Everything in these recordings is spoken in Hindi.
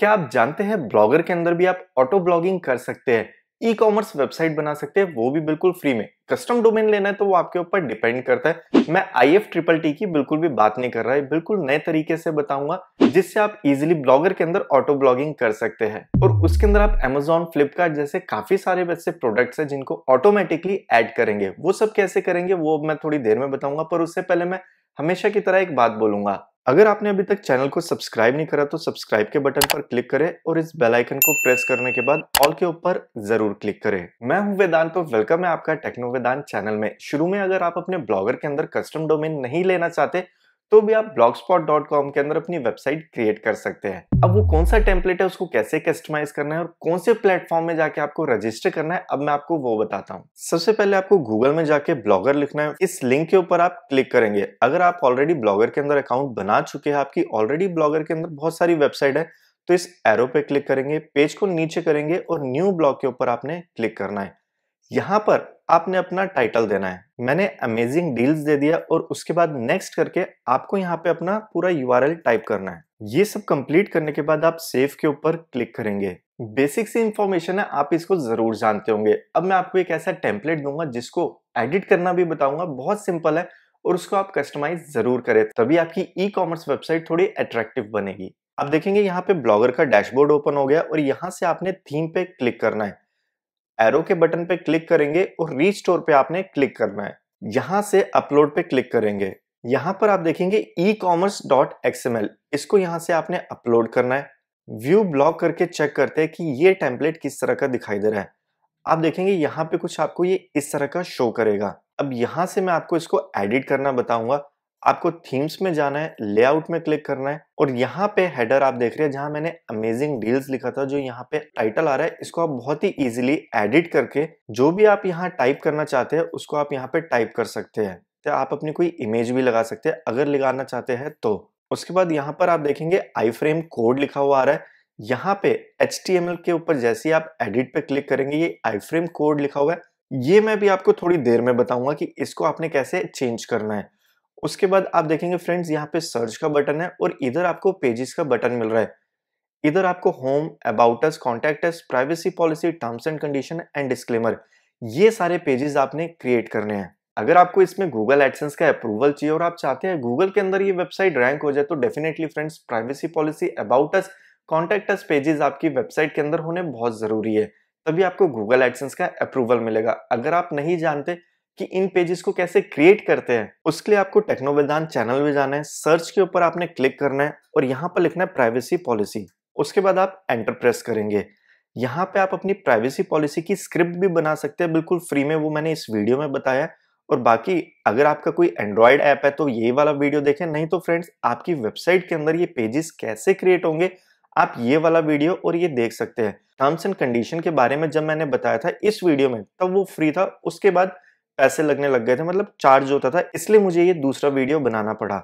क्या आप जानते हैं ब्लॉगर के अंदर भी आप ऑटो ब्लॉगिंग कर सकते हैं ई कॉमर्स वेबसाइट बना सकते हैं वो भी बिल्कुल फ्री में कस्टम डोमेन लेना है तो वो आपके ऊपर डिपेंड करता है मैं आई एफ ट्रिपल टी की बिल्कुल भी बात नहीं कर रहा है बिल्कुल नए तरीके से बताऊंगा जिससे आप इजिली ब्लॉगर के अंदर ऑटो ब्लॉगिंग कर सकते हैं और उसके अंदर आप एमेजॉन फ्लिपकार्ट जैसे काफी सारे वैसे प्रोडक्ट्स हैं जिनको ऑटोमेटिकली ऐड करेंगे वो सब कैसे करेंगे वो मैं थोड़ी देर में बताऊंगा पर उससे पहले मैं हमेशा की तरह एक बात बोलूंगा अगर आपने अभी तक चैनल को सब्सक्राइब नहीं करा तो सब्सक्राइब के बटन पर क्लिक करें और इस बेल आइकन को प्रेस करने के बाद ऑल के ऊपर जरूर क्लिक करें मैं हूं वेदांत तो वेलकम है आपका टेक्नो वेदांत चैनल में शुरू में अगर आप अपने ब्लॉगर के अंदर कस्टम डोमेन नहीं लेना चाहते तो भी आप blogspot.com के अंदर अपनी वेबसाइट क्रिएट कर सकते हैं अब वो कौन सा टेम्पलेट है उसको कैसे कस्टमाइज करना है और कौन से प्लेटफॉर्म में जाके आपको रजिस्टर करना है अब मैं आपको वो बताता हूँ सबसे पहले आपको गूगल में जाके ब्लॉगर लिखना है इस लिंक के ऊपर आप क्लिक करेंगे अगर आप ऑलरेडी ब्लॉगर के अंदर अकाउंट बना चुके हैं आपकी ऑलरेडी ब्लॉगर के अंदर बहुत सारी वेबसाइट है तो इस एरो पे क्लिक करेंगे पेज को नीचे करेंगे और न्यू ब्लॉग के ऊपर आपने क्लिक करना है यहाँ पर आपने अपना टाइटल देना है मैंने अमेजिंग डील्स दे दिया और उसके बाद नेक्स्ट करके आपको यहाँ पे अपना पूरा यू टाइप करना है ये सब कंप्लीट करने के बाद आप सेव के ऊपर क्लिक करेंगे बेसिक सी इंफॉर्मेशन है आप इसको जरूर जानते होंगे अब मैं आपको एक ऐसा टेम्पलेट दूंगा जिसको एडिट करना भी बताऊंगा बहुत सिंपल है और उसको आप कस्टमाइज जरूर करें तभी आपकी ई कॉमर्स वेबसाइट थोड़ी अट्रैक्टिव बनेगी आप देखेंगे यहाँ पे ब्लॉगर का डैशबोर्ड ओपन हो गया और यहाँ से आपने थीम पे क्लिक करना है एरो के बटन पे क्लिक करेंगे और स्टोर पे आपने क्लिक करना है यहां से अपलोड पे क्लिक करेंगे यहाँ पर आप देखेंगे ई कॉमर्स डॉट एक्सएमएल इसको यहां से आपने अपलोड करना है व्यू ब्लॉक करके चेक करते हैं कि ये टेम्पलेट किस तरह का दिखाई दे रहा है आप देखेंगे यहाँ पे कुछ आपको ये इस तरह का शो करेगा अब यहां से मैं आपको इसको एडिट करना बताऊंगा आपको थीम्स में जाना है लेआउट में क्लिक करना है और यहाँ पे हेडर आप देख रहे हैं जहां मैंने अमेजिंग डील्स लिखा था जो यहाँ पे टाइटल आ रहा है इसको आप बहुत ही इजीली एडिट करके जो भी आप यहाँ टाइप करना चाहते हैं उसको आप यहाँ पे टाइप कर सकते हैं तो आप अपनी कोई इमेज भी लगा सकते हैं अगर लगाना चाहते हैं तो उसके बाद यहाँ पर आप देखेंगे आई फ्रेम कोड लिखा हुआ आ रहा है यहाँ पे एच के ऊपर जैसे ही आप एडिट पे क्लिक करेंगे ये आई फ्रेम कोड लिखा हुआ है ये मैं भी आपको थोड़ी देर में बताऊंगा कि इसको आपने कैसे चेंज करना है उसके बाद आप देखेंगे फ्रेंड्स यहाँ पे सर्च का बटन है और इधर आपको पेजेस का बटन मिल रहा है इधर आपको home about us contact us privacy policy terms and condition and disclaimer ये सारे पेजेस आपने क्रिएट करने हैं अगर आपको इसमें गूगल एडसेंस का अप्रूवल चाहिए और आप चाहते हैं गूगल के अंदर ये वेबसाइट रैंक हो जाए तो definitely friends privacy policy about us contact us pages आपकी वेबसाइट के अंदर होने बहुत ज़रूरी है तभी आपको गूगल एडसेंस का अप्रूवल मिलेगा अगर आप नहीं जानते कि इन पेजेस को कैसे क्रिएट करते हैं उसके लिए आपको टेक्नोविदान चैनल में जाना है सर्च के ऊपर आपने क्लिक करना है और यहाँ पर लिखना है प्राइवेसी पॉलिसी उसके बाद आप एंटर प्रेस करेंगे यहाँ पे आप अपनी प्राइवेसी पॉलिसी की स्क्रिप्ट भी बना सकते हैं बिल्कुल फ्री में वो मैंने इस वीडियो में बताया और बाकी अगर आपका कोई एंड्रॉयड ऐप है तो ये वाला वीडियो देखें नहीं तो फ्रेंड्स आपकी वेबसाइट के अंदर ये पेजेस कैसे क्रिएट होंगे आप ये वाला वीडियो और ये देख सकते हैं टर्म्स एंड कंडीशन के बारे में जब मैंने बताया था इस वीडियो में तब वो फ्री था उसके बाद पैसे लगने लग गए थे मतलब चार्ज होता था इसलिए मुझे ये दूसरा वीडियो बनाना पड़ा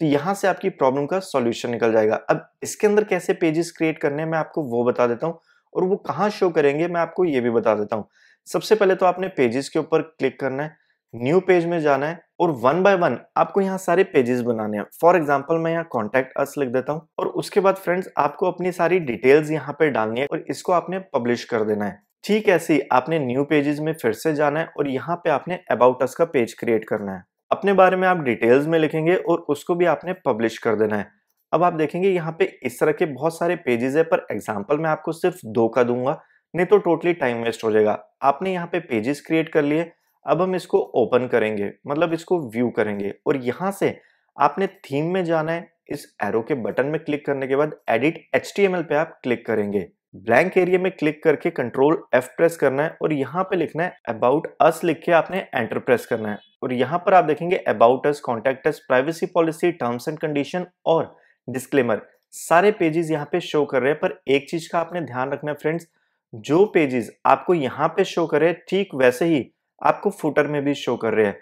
तो यहाँ से आपकी प्रॉब्लम का सॉल्यूशन निकल जाएगा अब इसके अंदर कैसे पेजेस क्रिएट करने हैं मैं आपको वो बता देता हूँ और वो कहाँ शो करेंगे मैं आपको ये भी बता देता हूँ सबसे पहले तो आपने पेजेस के ऊपर क्लिक करना है न्यू पेज में जाना है और वन बाय वन आपको यहाँ सारे पेजेस बनाने हैं फॉर एग्जाम्पल मैं यहाँ कॉन्टेक्ट अस लिख देता हूँ और उसके बाद फ्रेंड्स आपको अपनी सारी डिटेल्स यहाँ पे डालनी है और इसको आपने पब्लिश कर देना है ठीक ऐसे ही आपने न्यू पेजेस में फिर से जाना है और यहाँ पे आपने अबाउट अस का पेज क्रिएट करना है अपने बारे में आप डिटेल्स में लिखेंगे और उसको भी आपने पब्लिश कर देना है अब आप देखेंगे यहाँ पे इस तरह के बहुत सारे पेजेस है पर एग्जाम्पल मैं आपको सिर्फ दो का दूंगा नहीं तो टोटली टाइम वेस्ट हो जाएगा आपने यहाँ पे पेजेस क्रिएट कर लिए अब हम इसको ओपन करेंगे मतलब इसको व्यू करेंगे और यहाँ से आपने थीम में जाना है इस एरो के बटन में क्लिक करने के बाद एडिट एच पे आप क्लिक करेंगे ब्लैंक एरिया में क्लिक करके कंट्रोल एफ प्रेस करना है और यहाँ पे लिखना है अबाउट अस लिख के आपने एंटर प्रेस करना है और यहाँ पर आप देखेंगे about us contact us privacy policy terms and condition और डिस्क्लेमर सारे पेजेस यहाँ पे शो कर रहे हैं पर एक चीज का आपने ध्यान रखना है फ्रेंड्स जो पेजेस आपको यहाँ पे शो कर रहे हैं ठीक वैसे ही आपको फुटर में भी शो कर रहे हैं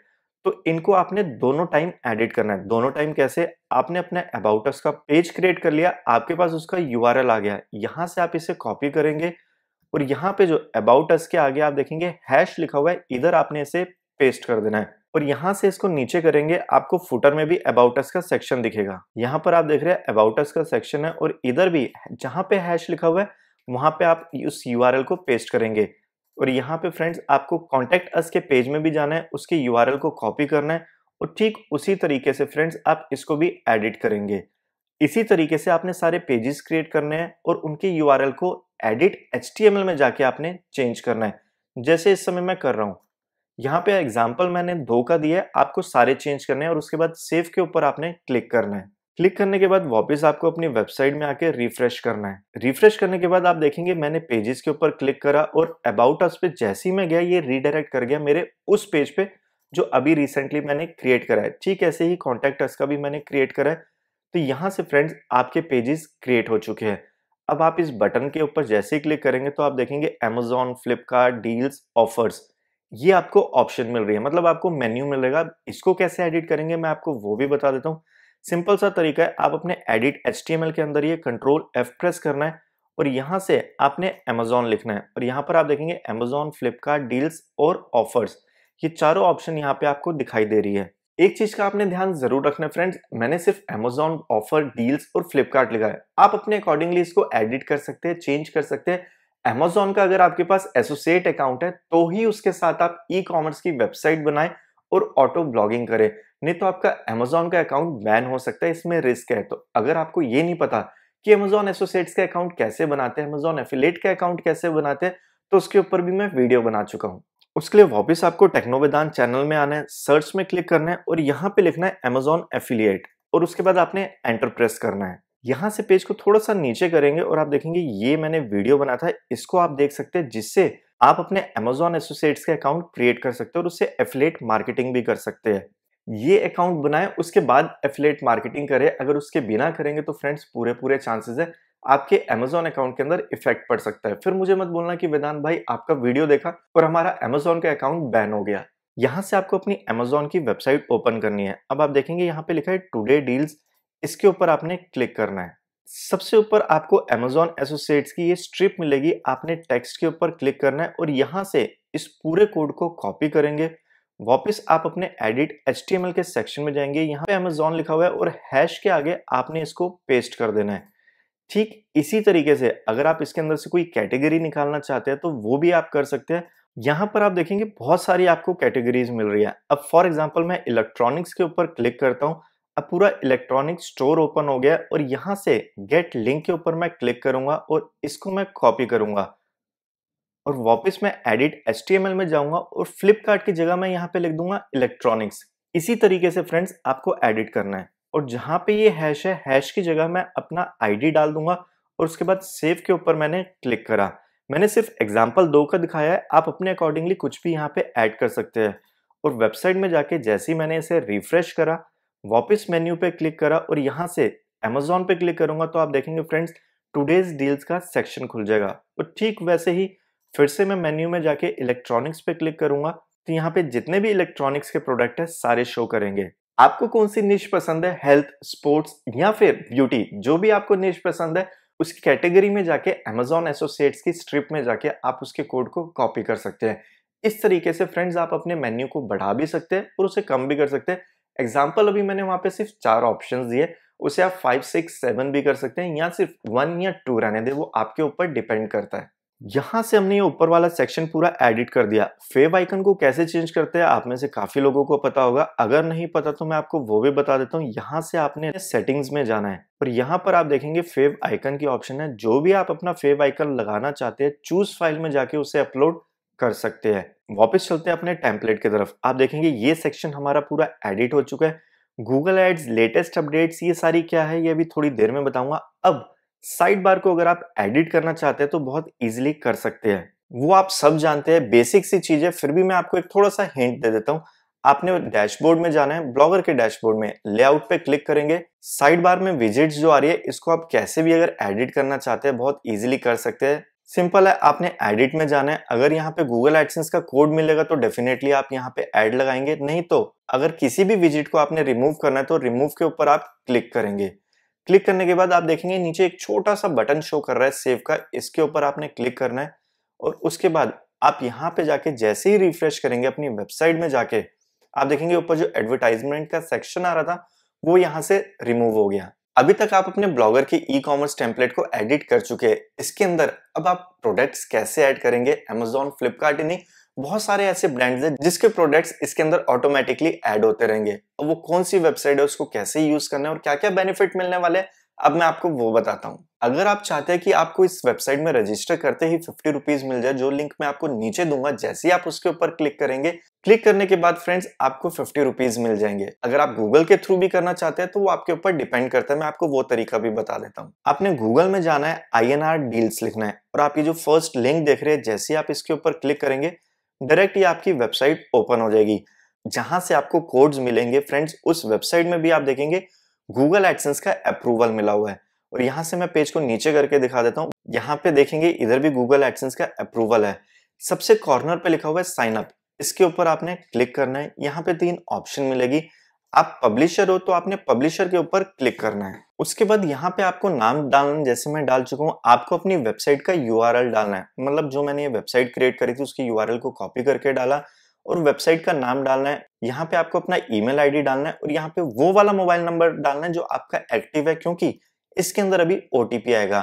तो इनको आपने दोनों टाइम एडिट करना है दोनों टाइम कैसे आपने अपने अबाउट अस का पेज क्रिएट कर लिया आपके पास उसका यू आ गया यहां से आप इसे कॉपी करेंगे और यहाँ पे जो अबाउट अस के आगे आप देखेंगे हैश लिखा हुआ है इधर आपने इसे पेस्ट कर देना है और यहाँ से इसको नीचे करेंगे आपको फुटर में भी अबाउट अस का सेक्शन दिखेगा यहाँ पर आप देख रहे हैं अबाउट अस का सेक्शन है और इधर भी जहाँ पे हैश लिखा हुआ है वहां पे आप उस यू को पेस्ट करेंगे और यहाँ पे फ्रेंड्स आपको कॉन्टैक्ट अस के पेज में भी जाना है उसके यू को कॉपी करना है और ठीक उसी तरीके से फ्रेंड्स आप इसको भी एडिट करेंगे इसी तरीके से आपने सारे पेजेस क्रिएट करने हैं और उनके यू को एडिट एच में जाके आपने चेंज करना है जैसे इस समय मैं कर रहा हूँ यहाँ पे एग्जाम्पल मैंने दो का दिया है आपको सारे चेंज करने हैं और उसके बाद सेव के ऊपर आपने क्लिक करना है क्लिक करने के बाद वापस आपको अपनी वेबसाइट में आके रिफ्रेश करना है रिफ्रेश करने के बाद आप देखेंगे मैंने पेजेस के ऊपर क्लिक करा और अबाउट अस पे जैसे ही मैं गया ये रीडायरेक्ट कर गया मेरे उस पेज पे जो अभी रिसेंटली मैंने क्रिएट करा है ठीक ऐसे ही कॉन्टेक्ट अस का भी मैंने क्रिएट करा है तो यहाँ से फ्रेंड्स आपके पेजेस क्रिएट हो चुके हैं अब आप इस बटन के ऊपर जैसे ही क्लिक करेंगे तो आप देखेंगे अमेजोन फ्लिपकार्ट डील्स ऑफर्स ये आपको ऑप्शन मिल रही है मतलब आपको मेन्यू मिलेगा इसको कैसे एडिट करेंगे मैं आपको वो भी बता देता हूँ सिंपल सा तरीका है आप अपने एडिट एच के अंदर ये कंट्रोल एफ प्रेस करना है और यहाँ से आपने अमेजोन लिखना है और यहाँ पर आप देखेंगे अमेजोन फ्लिपकार्ट डील्स और ऑफर्स ये चारों ऑप्शन यहाँ पे आपको दिखाई दे रही है एक चीज का आपने ध्यान जरूर रखना है फ्रेंड्स मैंने सिर्फ अमेजोन ऑफर डील्स और फ्लिपकार्ट लिखा है आप अपने अकॉर्डिंगली इसको एडिट कर सकते हैं चेंज कर सकते हैं अमेजोन का अगर आपके पास एसोसिएट अकाउंट है तो ही उसके साथ आप ई e कॉमर्स की वेबसाइट बनाएं और ऑटो ब्लॉगिंग करें नहीं तो आपका अमेजोन का अकाउंट बैन हो सकता है इसमें रिस्क है तो अगर आपको ये नहीं पता कि अमेजोन एसोसिएट्स का अकाउंट कैसे बनाते हैं अमेजोन एफिलेट का अकाउंट कैसे बनाते हैं तो उसके ऊपर भी मैं वीडियो बना चुका हूँ उसके लिए वापस आपको टेक्नोवेदान चैनल में आना है सर्च में क्लिक करना है और यहाँ पे लिखना है अमेजोन एफिलियट और उसके बाद आपने एंटर प्रेस करना है यहाँ से पेज को थोड़ा सा नीचे करेंगे और आप देखेंगे ये मैंने वीडियो बना था इसको आप देख सकते हैं जिससे आप अपने अमेजोन एसोसिएट्स के अकाउंट क्रिएट कर सकते हो और उससे एफिलेट मार्केटिंग भी कर सकते हैं ये अकाउंट बनाए उसके बाद एफिलेट मार्केटिंग करें अगर उसके बिना करेंगे तो फ्रेंड्स पूरे पूरे चांसेस है आपके अमेजोन अकाउंट के अंदर इफेक्ट पड़ सकता है फिर मुझे मत बोलना कि वेदांत भाई आपका वीडियो देखा और हमारा अमेजोन का अकाउंट बैन हो गया यहाँ से आपको अपनी अमेजोन की वेबसाइट ओपन करनी है अब आप देखेंगे यहाँ पे लिखा है टूडे डील्स इसके ऊपर आपने क्लिक करना है सबसे ऊपर आपको Amazon एसोसिएट्स की ये स्ट्रिप मिलेगी आपने टेक्स्ट के ऊपर क्लिक करना है और यहाँ से इस पूरे कोड को कॉपी करेंगे वापस आप अपने एडिट एच के सेक्शन में जाएंगे यहाँ पे Amazon लिखा हुआ है और हैश के आगे आपने इसको पेस्ट कर देना है ठीक इसी तरीके से अगर आप इसके अंदर से कोई कैटेगरी निकालना चाहते हैं तो वो भी आप कर सकते हैं यहाँ पर आप देखेंगे बहुत सारी आपको कैटेगरीज मिल रही है अब फॉर एग्जाम्पल मैं इलेक्ट्रॉनिक्स के ऊपर क्लिक करता हूँ अब पूरा इलेक्ट्रॉनिक स्टोर ओपन हो गया और यहां से गेट लिंक के ऊपर मैं क्लिक करूंगा और इसको मैं कॉपी करूंगा और वापस मैं एडिट एस में जाऊंगा और फ्लिपकार्ट की जगह मैं यहाँ पे लिख दूंगा इलेक्ट्रॉनिक्स इसी तरीके से फ्रेंड्स आपको एडिट करना है और जहां पे ये हैश है हैश की जगह मैं अपना आईडी डाल दूंगा और उसके बाद सेव के ऊपर मैंने क्लिक करा मैंने सिर्फ एग्जाम्पल दो का दिखाया है आप अपने अकॉर्डिंगली कुछ भी यहाँ पे ऐड कर सकते हैं और वेबसाइट में जाके जैसे ही मैंने इसे रिफ्रेश करा वापस मेन्यू पे क्लिक करा और यहाँ से अमेजोन पे क्लिक करूंगा तो आप देखेंगे फ्रेंड्स टूडेज डील्स का सेक्शन खुल जाएगा और ठीक वैसे ही फिर से मैं मेन्यू में जाके इलेक्ट्रॉनिक्स पे क्लिक करूंगा तो यहाँ पे जितने भी इलेक्ट्रॉनिक्स के प्रोडक्ट है सारे शो करेंगे आपको कौन सी निश पसंद है हेल्थ स्पोर्ट्स या फिर ब्यूटी जो भी आपको निश पसंद है उस कैटेगरी में जाके अमेजोन एसोसिएट्स की स्ट्रिप में जाके आप उसके कोड को कॉपी कर सकते हैं इस तरीके से फ्रेंड्स आप अपने मेन्यू को बढ़ा भी सकते हैं और उसे कम भी कर सकते हैं एग्जाम्पल अभी मैंने वहां पे सिर्फ चार ऑप्शन दिए उसे आप फाइव सिक्स सेवन भी कर सकते हैं या सिर्फ वन या टू रहने दे वो आपके ऊपर डिपेंड करता है यहां से हमने ये ऊपर वाला सेक्शन पूरा एडिट कर दिया फेव आइकन को कैसे चेंज करते हैं आप में से काफ़ी लोगों को पता होगा अगर नहीं पता तो मैं आपको वो भी बता देता हूँ यहाँ से आपने सेटिंग्स में जाना है और यहाँ पर आप देखेंगे फेव आइकन की ऑप्शन है जो भी आप अपना फेव आइकन लगाना चाहते हैं चूज फाइल में जाके उसे अपलोड कर सकते हैं वापस चलते हैं अपने टेम्पलेट की तरफ आप देखेंगे ये सेक्शन हमारा पूरा एडिट हो चुका है गूगल एड्स लेटेस्ट अपडेट्स ये सारी क्या है ये भी थोड़ी देर में बताऊंगा अब साइड बार को अगर आप एडिट करना चाहते हैं तो बहुत इजीली कर सकते हैं वो आप सब जानते हैं बेसिक सी चीज है फिर भी मैं आपको एक थोड़ा सा हिंट दे देता हूँ आपने डैशबोर्ड में जाना है ब्लॉगर के डैशबोर्ड में लेआउट पे क्लिक करेंगे साइड बार में विजिट्स जो आ रही है इसको आप कैसे भी अगर एडिट करना चाहते हैं बहुत इजीली कर सकते हैं सिंपल है आपने एडिट में जाना है अगर यहाँ पे गूगल एडसेंस का कोड मिलेगा तो डेफिनेटली आप यहाँ पे एड लगाएंगे नहीं तो अगर किसी भी विजिट को आपने रिमूव करना है तो रिमूव के ऊपर आप क्लिक करेंगे क्लिक करने के बाद आप देखेंगे नीचे एक छोटा सा बटन शो कर रहा है सेव का इसके ऊपर आपने क्लिक करना है और उसके बाद आप यहाँ पे जाके जैसे ही रिफ्रेश करेंगे अपनी वेबसाइट में जाके आप देखेंगे ऊपर जो एडवर्टाइजमेंट का सेक्शन आ रहा था वो यहाँ से रिमूव हो गया अभी तक आप अपने ब्लॉगर के ई कॉमर्स टेम्पलेट को एडिट कर चुके हैं इसके अंदर अब आप प्रोडक्ट्स कैसे ऐड करेंगे अमेजोन फ्लिपकार्ट यानी बहुत सारे ऐसे ब्रांड्स हैं जिसके प्रोडक्ट्स इसके अंदर ऑटोमेटिकली ऐड होते रहेंगे अब वो कौन सी वेबसाइट है उसको कैसे यूज करना है और क्या क्या बेनिफिट मिलने वाले हैं अब मैं आपको वो बताता हूँ अगर आप चाहते हैं कि आपको इस वेबसाइट में रजिस्टर करते ही फिफ्टी रुपीज मिल जाए जो लिंक मैं आपको नीचे दूंगा जैसे ही आप उसके ऊपर क्लिक करेंगे क्लिक करने के बाद फ्रेंड्स आपको फिफ्टी रुपीज मिल जाएंगे अगर आप गूगल के थ्रू भी करना चाहते हैं तो वो आपके ऊपर डिपेंड करता है मैं आपको वो तरीका भी बता देता हूँ आपने गूगल में जाना है आई डील्स लिखना है और आपकी जो फर्स्ट लिंक देख रहे हैं जैसे ही आप इसके ऊपर क्लिक करेंगे डायरेक्ट ये आपकी वेबसाइट ओपन हो जाएगी जहां से आपको कोड्स मिलेंगे फ्रेंड्स उस वेबसाइट में भी आप देखेंगे गूगल एडसेंस का अप्रूवल मिला हुआ है और यहां से मैं पेज को नीचे करके दिखा देता हूं यहां पे देखेंगे इधर भी गूगल एडसेंस का अप्रूवल है सबसे कॉर्नर पे लिखा हुआ है साइन अप इसके ऊपर आपने क्लिक करना है यहाँ पे तीन ऑप्शन मिलेगी आप पब्लिशर हो तो आपने पब्लिशर के ऊपर क्लिक करना है उसके बाद यहाँ पे आपको नाम डालना जैसे मैं डाल चुका हूँ आपको अपनी वेबसाइट का यू डालना है मतलब जो मैंने ये वेबसाइट क्रिएट करी थी उसकी यू को कॉपी करके डाला और वेबसाइट का नाम डालना है यहाँ पे आपको अपना ईमेल आईडी डालना है और यहाँ पे वो वाला मोबाइल नंबर डालना है जो आपका एक्टिव है क्योंकि इसके अंदर अभी ओटीपी आएगा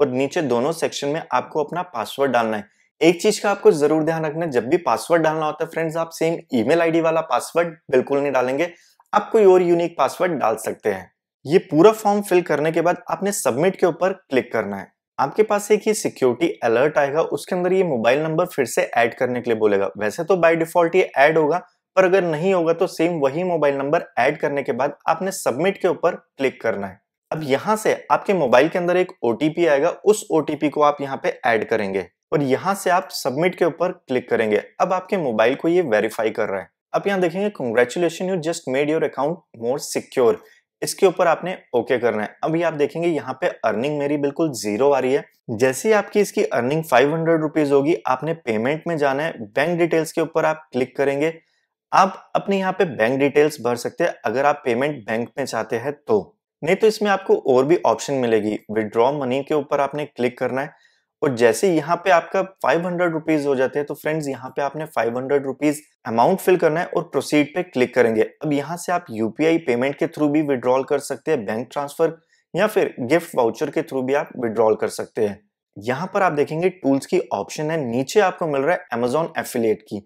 और नीचे दोनों सेक्शन में आपको अपना पासवर्ड डालना है एक चीज का आपको जरूर ध्यान रखना है जब भी पासवर्ड डालना होता है फ्रेंड्स आप सेम ई मेल वाला पासवर्ड बिल्कुल नहीं डालेंगे आप कोई और यूनिक पासवर्ड डाल सकते हैं ये पूरा फॉर्म फिल करने के बाद आपने सबमिट के ऊपर क्लिक करना है आपके पास एक ही सिक्योरिटी अलर्ट आएगा उसके अंदर ये मोबाइल नंबर फिर से ऐड करने के लिए बोलेगा वैसे तो बाय डिफॉल्ट ये ऐड होगा पर अगर नहीं होगा तो सेम वही मोबाइल नंबर ऐड करने के बाद आपने सबमिट के ऊपर क्लिक करना है अब यहाँ से आपके मोबाइल के अंदर एक ओटीपी आएगा उस ओटीपी को आप यहाँ पे ऐड करेंगे और यहाँ से आप सबमिट के ऊपर क्लिक करेंगे अब आपके मोबाइल को ये वेरीफाई कर रहा है आप यहाँ देखेंगे congratulation you just made your account more secure इसके ऊपर आपने ओके okay करना है अभी आप देखेंगे यहाँ पे अर्निंग मेरी बिल्कुल जीरो आ रही है जैसे ही आपकी इसकी अर्निंग फाइव हंड्रेड रुपीज होगी आपने पेमेंट में जाना है बैंक डिटेल्स के ऊपर आप क्लिक करेंगे आप अपने यहाँ पे बैंक डिटेल्स भर सकते हैं अगर आप पेमेंट बैंक में चाहते हैं तो नहीं तो इसमें आपको और भी ऑप्शन मिलेगी विड्रॉ मनी के ऊपर आपने क्लिक करना है और जैसे यहाँ पे आपका फाइव हंड्रेड रुपीज हो जाते हैं तो फ्रेंड्स यहाँ पे आपने five hundred rupees amount fill करना है और प्रोसीड पे क्लिक करेंगे अब यहाँ से आप यूपीआई पेमेंट के थ्रू भी विड्रॉल कर सकते हैं बैंक ट्रांसफर या फिर गिफ्ट वाउचर के थ्रू भी आप विड्रॉल कर सकते हैं यहाँ पर आप देखेंगे टूल्स की ऑप्शन है नीचे आपको मिल रहा है अमेजोन एफिलियट की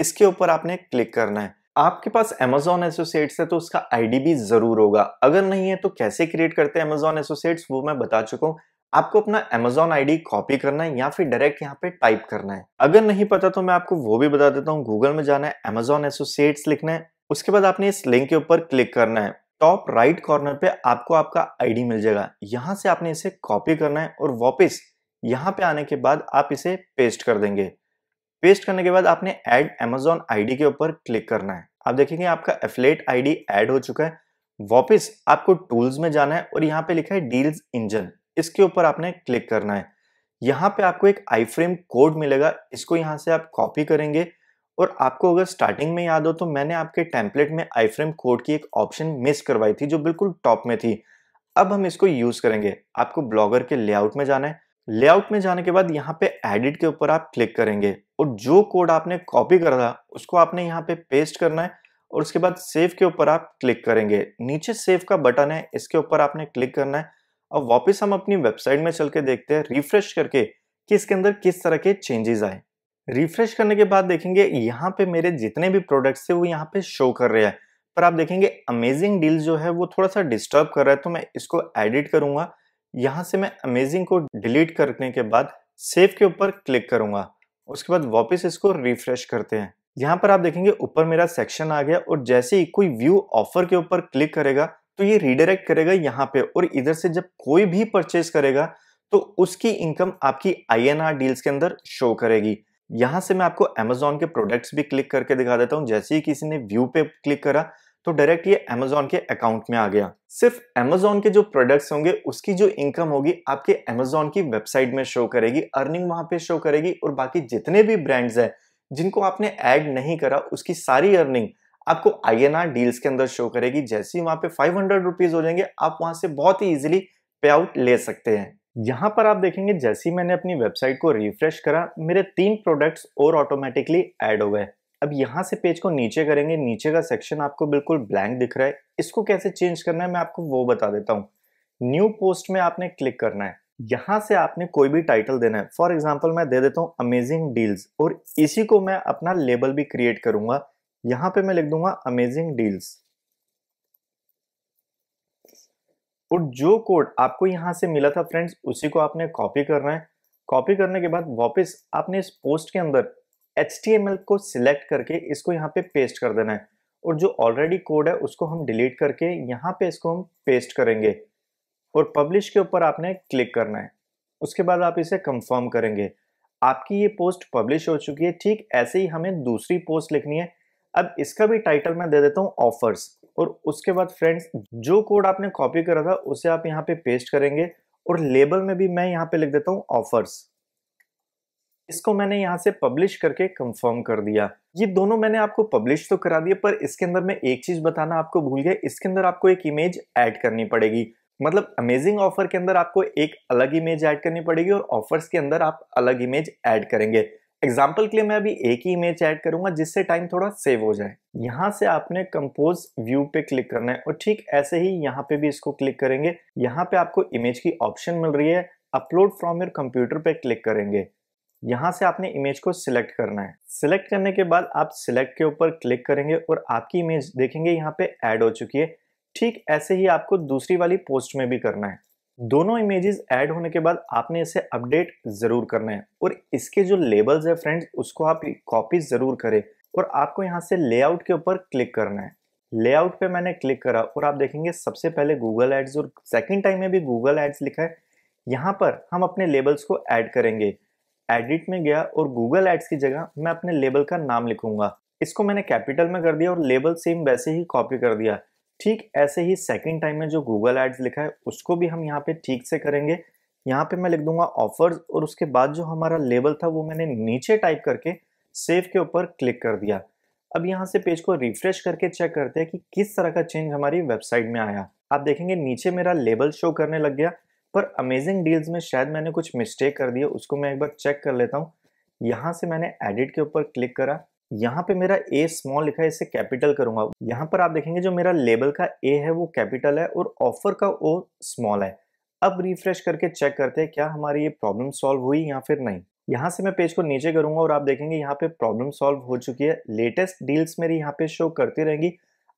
इसके ऊपर आपने क्लिक करना है आपके पास अमेजोन एसोसिएट्स है तो उसका आईडी भी जरूर होगा अगर नहीं है तो कैसे क्रिएट करते हैं अमेजोन एसोसिएट्स वो मैं बता चुका हूँ आपको अपना Amazon ID कॉपी करना है या फिर डायरेक्ट यहाँ पे टाइप करना है अगर नहीं पता तो मैं आपको वो भी बता देता हूँ गूगल में जाना है Amazon एसोसिएट्स लिखना है उसके बाद आपने इस लिंक के ऊपर क्लिक करना है टॉप राइट कॉर्नर पे आपको आपका आईडी मिल जाएगा यहाँ से आपने इसे कॉपी करना है और वापस यहाँ पे आने के बाद आप इसे पेस्ट कर देंगे पेस्ट करने के बाद आपने एड एमेजोन आईडी के ऊपर क्लिक करना है आप देखेंगे आपका एफलेट आई डी हो चुका है वापिस आपको टूल्स में जाना है और यहाँ पे लिखा है डील्स इंजन इसके ऊपर आपने क्लिक करना है यहाँ पे आपको एक आई फ्रेम कोड मिलेगा इसको यहाँ से आप कॉपी करेंगे और आपको अगर स्टार्टिंग में याद हो तो मैंने आपके टेम्पलेट में आई फ्रेम कोड की एक ऑप्शन मिस करवाई थी जो बिल्कुल टॉप में थी अब हम इसको यूज़ करेंगे आपको ब्लॉगर के लेआउट में जाना है लेआउट में जाने के बाद यहाँ पे एडिट के ऊपर आप क्लिक करेंगे और जो कोड आपने कॉपी करा था उसको आपने यहाँ पे पेस्ट करना है और उसके बाद सेव के ऊपर आप क्लिक करेंगे नीचे सेव का बटन है इसके ऊपर आपने क्लिक करना है अब वापस हम अपनी वेबसाइट में चल के देखते हैं रिफ्रेश करके कि इसके अंदर किस तरह के चेंजेस आए रिफ्रेश करने के बाद देखेंगे यहाँ पे मेरे जितने भी प्रोडक्ट्स थे वो यहाँ पे शो कर रहे हैं पर आप देखेंगे अमेजिंग डील जो है वो थोड़ा सा डिस्टर्ब कर रहा है तो मैं इसको एडिट करूंगा यहाँ से मैं अमेजिंग को डिलीट करने के बाद सेव के ऊपर क्लिक करूंगा उसके बाद वापस इसको रिफ्रेश करते हैं यहाँ पर आप देखेंगे ऊपर मेरा सेक्शन आ गया और जैसे ही कोई व्यू ऑफर के ऊपर क्लिक करेगा तो ये रिडायरेक्ट करेगा यहाँ पे और इधर से जब कोई भी परचेज करेगा तो उसकी इनकम आपकी आई डील्स के अंदर शो करेगी यहां से मैं आपको अमेजोन के प्रोडक्ट्स भी क्लिक करके दिखा देता हूँ जैसे ही किसी ने व्यू पे क्लिक करा तो डायरेक्ट ये अमेजोन के अकाउंट में आ गया सिर्फ अमेजोन के जो प्रोडक्ट्स होंगे उसकी जो इनकम होगी आपके अमेजोन की वेबसाइट में शो करेगी अर्निंग वहां पे शो करेगी और बाकी जितने भी ब्रांड्स हैं जिनको आपने एड नहीं करा उसकी सारी अर्निंग आपको आई डील्स के अंदर शो करेगी जैसे ही वहां पे फाइव हंड्रेड रुपीज हो जाएंगे आप वहां से बहुत ही इजिली पे आउट ले सकते हैं यहाँ पर आप देखेंगे जैसे ही मैंने अपनी वेबसाइट को रिफ्रेश करा मेरे तीन प्रोडक्ट्स और ऑटोमेटिकली ऐड हो गए अब यहाँ से पेज को नीचे करेंगे नीचे का सेक्शन आपको बिल्कुल ब्लैंक दिख रहा है इसको कैसे चेंज करना है मैं आपको वो बता देता हूँ न्यू पोस्ट में आपने क्लिक करना है यहाँ से आपने कोई भी टाइटल देना है फॉर एग्जाम्पल मैं दे देता हूँ अमेजिंग डील्स और इसी को मैं अपना लेबल भी क्रिएट करूंगा यहां पे मैं लिख दूंगा अमेजिंग डील्स और जो कोड आपको यहां से मिला था फ्रेंड्स उसी को आपने कॉपी करना है कॉपी करने के बाद वापस आपने इस पोस्ट के अंदर एच को सिलेक्ट करके इसको यहाँ पे पेस्ट कर देना है और जो ऑलरेडी कोड है उसको हम डिलीट करके यहाँ पे इसको हम पेस्ट करेंगे और पब्लिश के ऊपर आपने क्लिक करना है उसके बाद आप इसे कंफर्म करेंगे आपकी ये पोस्ट पब्लिश हो चुकी है ठीक ऐसे ही हमें दूसरी पोस्ट लिखनी है अब इसका भी टाइटल मैं दे देता हूँ ऑफर्स और उसके बाद फ्रेंड्स जो कोड आपने कॉपी करा था उसे आप यहाँ पे पेस्ट करेंगे और लेबल में भी मैं यहाँ पे लिख देता हूँ ऑफर्स इसको मैंने यहाँ से पब्लिश करके कंफर्म कर दिया ये दोनों मैंने आपको पब्लिश तो करा दिया पर इसके अंदर मैं एक चीज बताना आपको भूल गया इसके अंदर आपको एक इमेज ऐड करनी पड़ेगी मतलब अमेजिंग ऑफर के अंदर आपको एक अलग इमेज ऐड करनी पड़ेगी और ऑफर्स के अंदर आप अलग इमेज ऐड करेंगे एग्जाम्पल के लिए मैं अभी एक ही इमेज ऐड करूंगा जिससे टाइम थोड़ा सेव हो जाए यहाँ से आपने कंपोज व्यू पे क्लिक करना है और ठीक ऐसे ही यहाँ पे भी इसको क्लिक करेंगे यहाँ पे आपको इमेज की ऑप्शन मिल रही है अपलोड फ्रॉम योर कंप्यूटर पे क्लिक करेंगे यहाँ से आपने इमेज को सिलेक्ट करना है सिलेक्ट करने के बाद आप सिलेक्ट के ऊपर क्लिक करेंगे और आपकी इमेज देखेंगे यहाँ पे एड हो चुकी है ठीक ऐसे ही आपको दूसरी वाली पोस्ट में भी करना है दोनों इमेजेस ऐड होने के बाद आपने इसे अपडेट ज़रूर करना है और इसके जो लेबल्स है फ्रेंड्स उसको आप कॉपी ज़रूर करें और आपको यहाँ से लेआउट के ऊपर क्लिक करना है लेआउट पे मैंने क्लिक करा और आप देखेंगे सबसे पहले गूगल एड्स और सेकेंड टाइम में भी गूगल एड्स लिखा है यहाँ पर हम अपने लेबल्स को ऐड करेंगे एडिट में गया और गूगल एड्स की जगह मैं अपने लेबल का नाम लिखूंगा इसको मैंने कैपिटल में कर दिया और लेबल सेम वैसे ही कॉपी कर दिया ठीक ऐसे ही सेकेंड टाइम में जो गूगल एड्स लिखा है उसको भी हम यहाँ पे ठीक से करेंगे यहाँ पे मैं लिख दूंगा ऑफर्स और उसके बाद जो हमारा लेबल था वो मैंने नीचे टाइप करके सेव के ऊपर क्लिक कर दिया अब यहाँ से पेज को रिफ्रेश करके चेक करते हैं कि किस तरह का चेंज हमारी वेबसाइट में आया आप देखेंगे नीचे मेरा लेबल शो करने लग गया पर अमेजिंग डील्स में शायद मैंने कुछ मिस्टेक कर दिया उसको मैं एक बार चेक कर लेता हूँ यहाँ से मैंने एडिट के ऊपर क्लिक करा यहाँ पे मेरा ए स्मॉल लिखा है इसे कैपिटल करूंगा यहाँ पर आप देखेंगे जो मेरा लेबल का ए है वो कैपिटल है और ऑफर का ओ स्मॉल है अब रिफ्रेश करके चेक करते हैं क्या हमारी ये प्रॉब्लम सॉल्व हुई या फिर नहीं यहाँ से मैं पेज को नीचे करूंगा और आप देखेंगे यहाँ पे प्रॉब्लम सॉल्व हो चुकी है लेटेस्ट डील्स मेरी यहाँ पे शो करती रहेंगी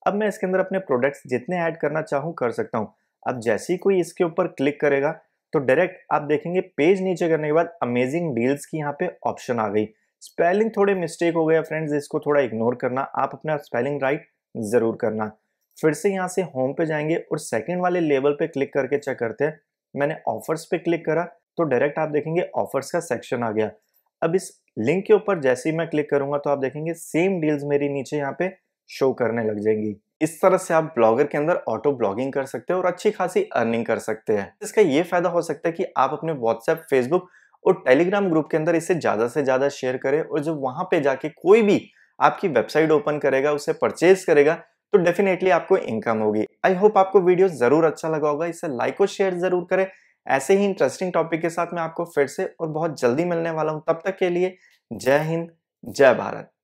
अब मैं इसके अंदर अपने प्रोडक्ट्स जितने ऐड करना चाहूँ कर सकता हूँ अब जैसे ही कोई इसके ऊपर क्लिक करेगा तो डायरेक्ट आप देखेंगे पेज नीचे करने के बाद अमेजिंग डील्स की यहाँ पे ऑप्शन आ गई स्पेलिंग थोड़े मिस्टेक हो गया फ्रेंड्स इसको थोड़ा इग्नोर करना आप अपना स्पेलिंग राइट ज़रूर करना फिर से यहाँ से होम पे जाएंगे और सेकंड वाले लेवल पे क्लिक करके चेक करते हैं मैंने ऑफर्स पे क्लिक करा तो डायरेक्ट आप देखेंगे ऑफर्स का सेक्शन आ गया अब इस लिंक के ऊपर जैसे ही मैं क्लिक करूंगा तो आप देखेंगे सेम डील्स मेरी नीचे यहाँ पे शो करने लग जाएंगी इस तरह से आप ब्लॉगर के अंदर ऑटो ब्लॉगिंग कर सकते हैं और अच्छी खासी अर्निंग कर सकते हैं इसका ये फायदा हो सकता है कि आप अपने व्हाट्सएप फेसबुक और टेलीग्राम ग्रुप के अंदर इसे ज़्यादा से ज़्यादा शेयर करें और जब वहां पे जाके कोई भी आपकी वेबसाइट ओपन करेगा उसे परचेज करेगा तो डेफिनेटली आपको इनकम होगी आई होप आपको वीडियो ज़रूर अच्छा लगा होगा इसे लाइक और शेयर ज़रूर करें ऐसे ही इंटरेस्टिंग टॉपिक के साथ मैं आपको फिर से और बहुत जल्दी मिलने वाला हूँ तब तक के लिए जय हिंद जय भारत